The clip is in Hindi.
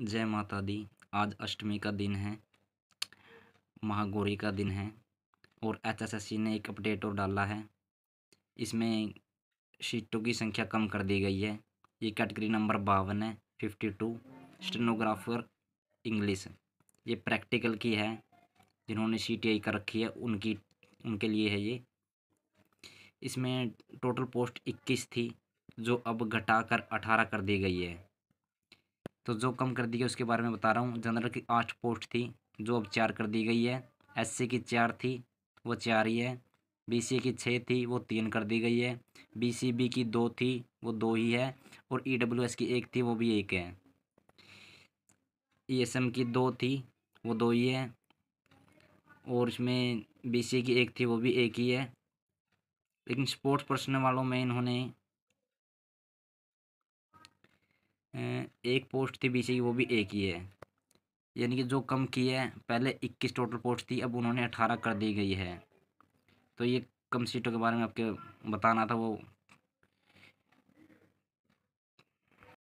जय माता दी आज अष्टमी का दिन है महागौरी का दिन है और एचएसएससी ने एक अपडेट और डाला है इसमें सीटों की संख्या कम कर दी गई है ये कैटेगरी नंबर बावन है फिफ्टी टू स्टेनोग्राफर इंग्लिश ये प्रैक्टिकल की है जिन्होंने सी टी आई कर रखी है उनकी उनके लिए है ये इसमें टोटल पोस्ट इक्कीस थी जो अब घटाकर अठारह कर दी गई है तो जो कम कर दी गई उसके बारे में बता रहा हूँ जनरल की आठ पोस्ट थी जो अब चार कर दी गई है एस की चार थी वो चार ही है बी की छः थी वो तीन कर दी गई है बी की दो थी वो दो ही है और ई की एक थी वो भी एक है ई की दो थी वो दो ही है और इसमें बी की एक थी वो भी एक ही है लेकिन स्पोर्ट्स पर्सन वालों में इन्होंने एक पोस्ट थी बीसी की वो भी एक ही है यानी कि जो कम की है पहले इक्कीस टोटल पोस्ट थी अब उन्होंने अठारह कर दी गई है तो ये कम सीटों के बारे में आपके बताना था वो